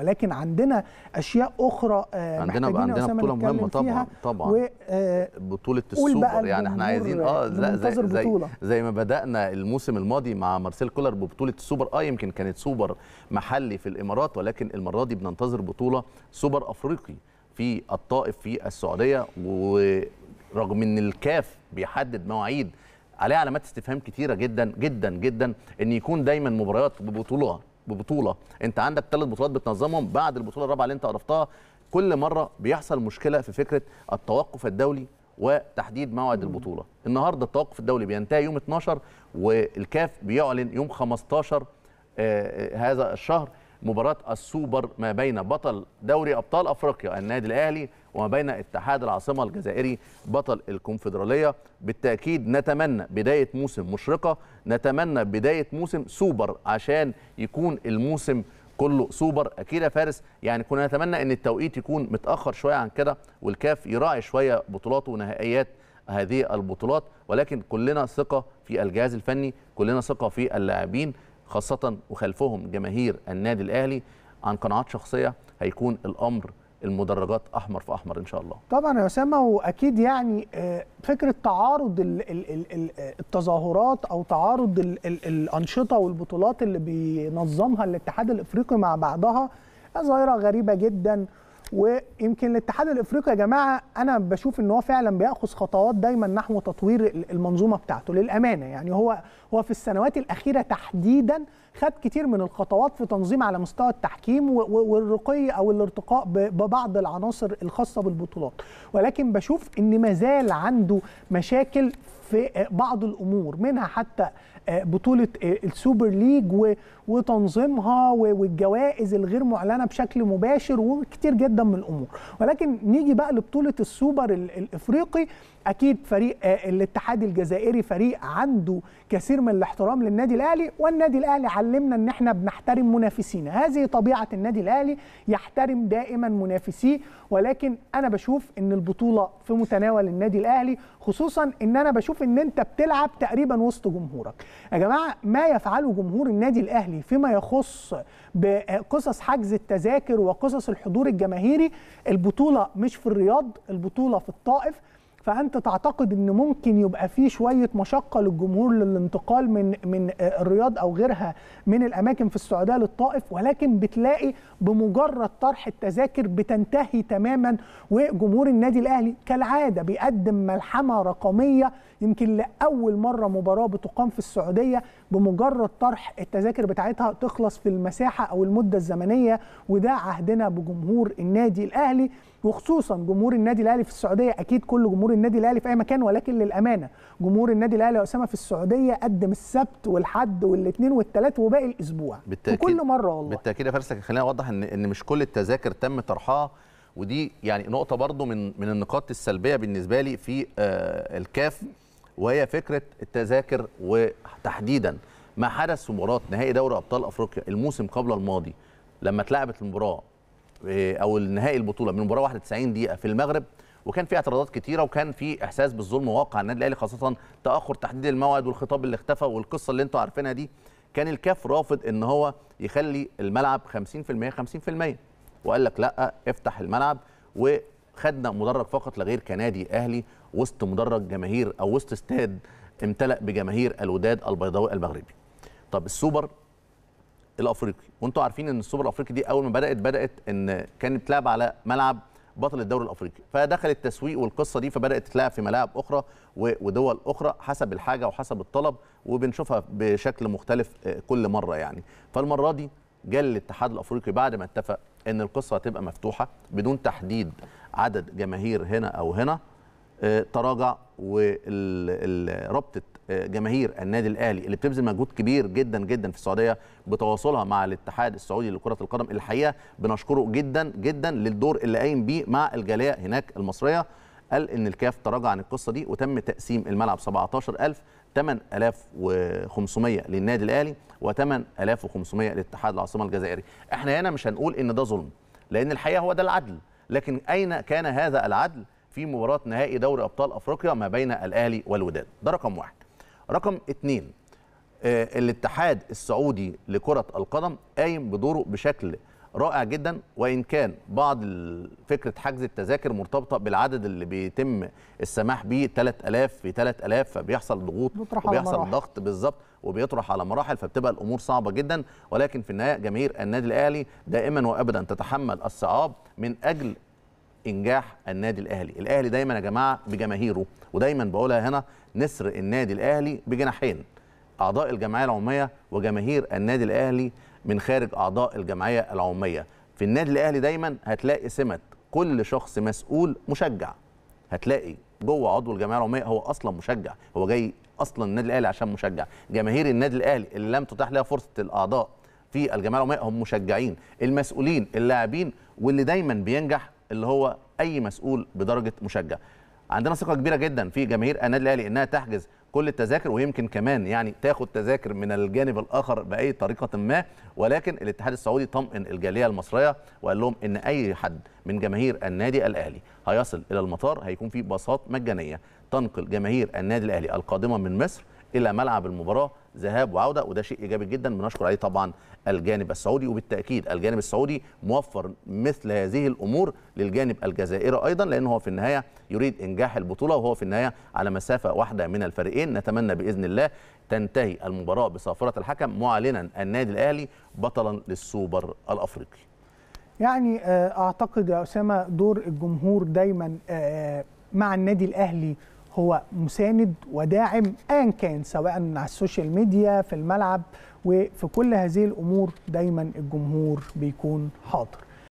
ولكن عندنا اشياء اخرى آه، عندنا بقى عندنا بطوله مهمه طبعا طبعا آه، بطوله السوبر يعني احنا عايزين اه زي, زي, زي ما بدانا الموسم الماضي مع مارسيل كولر ببطوله السوبر اه يمكن كانت سوبر محلي في الامارات ولكن المره دي بننتظر بطوله سوبر افريقي في الطائف في السعوديه ورغم ان الكاف بيحدد مواعيد عليه علامات استفهام كتيره جدا جدا جدا ان يكون دايما مباريات ببطوله ببطوله انت عندك ثلاث بطولات بتنظمهم بعد البطوله الرابعه اللي انت عرفتها كل مره بيحصل مشكله في فكره التوقف الدولي وتحديد موعد البطوله النهارده التوقف الدولي بينتهي يوم 12 والكاف بيعلن يوم 15 آه، آه، هذا الشهر مباراه السوبر ما بين بطل دوري ابطال افريقيا النادي الاهلي وما بين اتحاد العاصمه الجزائري بطل الكونفدراليه بالتاكيد نتمنى بدايه موسم مشرقه نتمنى بدايه موسم سوبر عشان يكون الموسم كله سوبر اكيد يا فارس يعني كنا نتمنى ان التوقيت يكون متاخر شويه عن كده والكاف يراعي شويه بطولاته ونهائيات هذه البطولات ولكن كلنا ثقه في الجهاز الفني كلنا ثقه في اللاعبين خاصة وخلفهم جماهير النادي الأهلي عن قناعات شخصية هيكون الأمر المدرجات احمر في احمر ان شاء الله طبعا يا اسامه واكيد يعني آه، فكره تعارض التظاهرات او تعارض الانشطه والبطولات اللي بينظمها الاتحاد الافريقي مع بعضها ظاهره غريبه جدا ويمكن الاتحاد الافريقي يا جماعه انا بشوف ان هو فعلا بياخذ خطوات دايما نحو تطوير المنظومه بتاعته للامانه يعني هو وفي السنوات الأخيرة تحديدا خد كتير من الخطوات في تنظيم على مستوى التحكيم والرقي أو الارتقاء ببعض العناصر الخاصة بالبطولات ولكن بشوف إن ما زال عنده مشاكل في آه، بعض الامور منها حتى آه، بطوله آه، السوبر ليج وتنظيمها والجوائز الغير معلنه بشكل مباشر وكتير جدا من الامور ولكن نيجي بقى لبطوله السوبر الافريقي اكيد فريق آه، الاتحاد الجزائري فريق عنده كثير من الاحترام للنادي الاهلي والنادي الاهلي علمنا ان احنا بنحترم منافسينا هذه طبيعه النادي الاهلي يحترم دائما منافسيه ولكن انا بشوف ان البطوله في متناول النادي الاهلي خصوصا ان انا بشوف ان انت بتلعب تقريبا وسط جمهورك يا جماعه ما يفعله جمهور النادي الاهلي فيما يخص بقصص حجز التذاكر وقصص الحضور الجماهيري البطوله مش في الرياض البطوله في الطائف فانت تعتقد ان ممكن يبقى في شويه مشقه للجمهور للانتقال من من آه، الرياض او غيرها من الاماكن في السعوديه للطائف ولكن بتلاقي بمجرد طرح التذاكر بتنتهي تماما وجمهور النادي الاهلي كالعاده بيقدم ملحمه رقميه يمكن لاول مره مباراه بتقام في السعوديه بمجرد طرح التذاكر بتاعتها تخلص في المساحه او المده الزمنيه وده عهدنا بجمهور النادي الاهلي وخصوصا جمهور النادي الاهلي في السعوديه اكيد كل جمهور النادي الاهلي في اي مكان ولكن للامانه جمهور النادي الاهلي يا اسامه في السعوديه قدم السبت والحد والاثنين والثلاث وباقي الاسبوع بالتأكيد وكل مره والله بالتاكيد يا فارس خليني اوضح ان ان مش كل التذاكر تم طرحها ودي يعني نقطه برضو من من النقاط السلبيه بالنسبه لي في آه، الكاف وهي فكره التذاكر وتحديدا ما حدث في مباراه نهائي دوري ابطال افريقيا الموسم قبل الماضي لما اتلعبت المباراه آه، او النهائي البطوله من مباراه 91 دقيقه في المغرب وكان في اعتراضات كتيره وكان في احساس بالظلم واقع النادي الاهلي خاصه تاخر تحديد الموعد والخطاب اللي اختفى والقصه اللي انتم عارفينها دي كان الكاف رافض ان هو يخلي الملعب 50% 50% وقال لك لا افتح الملعب و خدنا مدرج فقط لغير كنادي اهلي وسط مدرج جماهير او وسط استاد امتلأ بجماهير الوداد البيضاوي المغربي طب السوبر الافريقي وانتم عارفين ان السوبر الافريقي دي اول ما بدات بدات ان كانت بتلعب على ملعب بطل الدوري الافريقي فدخل التسويق والقصه دي فبدات تتلعب في ملاعب اخرى ودول اخرى حسب الحاجه وحسب الطلب وبنشوفها بشكل مختلف آه، كل مره يعني فالمره دي جال الاتحاد الافريقي بعد ما اتفق ان القصه هتبقى مفتوحه بدون تحديد عدد جماهير هنا او هنا آه، تراجع ورابطه آه، جماهير النادي الاهلي اللي بتبذل مجهود كبير جدا جدا في السعوديه بتواصلها مع الاتحاد السعودي لكره القدم الحقيقه بنشكره جدا جدا للدور اللي قايم بيه مع الجاليه هناك المصريه قال ان الكاف تراجع عن القصه دي وتم تقسيم الملعب 17000 8500 للنادي الاهلي و8500 لاتحاد العاصمه الجزائري احنا هنا مش هنقول ان ده ظلم لان الحقيقه هو ده العدل لكن أين كان هذا العدل في مباراة نهائي دوري أبطال أفريقيا ما بين الأهلي والوداد ده رقم واحد رقم اتنين آه، الاتحاد السعودي لكرة القدم قايم بدوره بشكل رائع جدا وان كان بعض فكره حجز التذاكر مرتبطه بالعدد اللي بيتم السماح به 3000 في 3000 فبيحصل ضغوط وبيحصل ضغط بالظبط وبيطرح على مراحل فبتبقى الامور صعبه جدا ولكن في النهايه جماهير النادي الاهلي دائما وابدا تتحمل الصعاب من اجل انجاح النادي الاهلي الاهلي دايما يا جماعه بجماهيره ودايما بقولها هنا نسر النادي الاهلي بجناحين اعضاء الجمعيه العموميه وجماهير النادي الاهلي من خارج اعضاء الجمعيه العموميه في النادي الاهلي دايما هتلاقي سمه كل شخص مسؤول مشجع هتلاقي جوه عضو الجمعيه العموميه هو اصلا مشجع هو جاي اصلا النادي الاهلي عشان مشجع جماهير النادي الاهلي اللي لم تتاح لها فرصه الاعضاء في الجمعيه العموميه هم مشجعين المسؤولين اللاعبين واللي دايما بينجح اللي هو اي مسؤول بدرجه مشجع عندنا ثقه كبيره جدا في جماهير النادي الاهلي انها تحجز كل التذاكر ويمكن كمان يعني تاخد تذاكر من الجانب الاخر باي طريقه ما ولكن الاتحاد السعودي طمئن الجاليه المصريه وقال لهم ان اي حد من جماهير النادي الاهلي هيصل الى المطار هيكون في باصات مجانيه تنقل جماهير النادي الاهلي القادمه من مصر الى ملعب المباراه ذهاب وعوده وده شيء ايجابي جدا بنشكر عليه طبعا الجانب السعودي وبالتاكيد الجانب السعودي موفر مثل هذه الامور للجانب الجزائري ايضا لان هو في النهايه يريد انجاح البطوله وهو في النهايه على مسافه واحده من الفريقين نتمنى باذن الله تنتهي المباراه بصافره الحكم معلنا النادي الاهلي بطلا للسوبر الافريقي يعني آه، اعتقد يا اسامه دور الجمهور دايما آه، مع النادي الاهلي هو مساند وداعم ايا كان سواء على السوشيال ميديا في الملعب وفي كل هذه الامور دايما الجمهور بيكون حاضر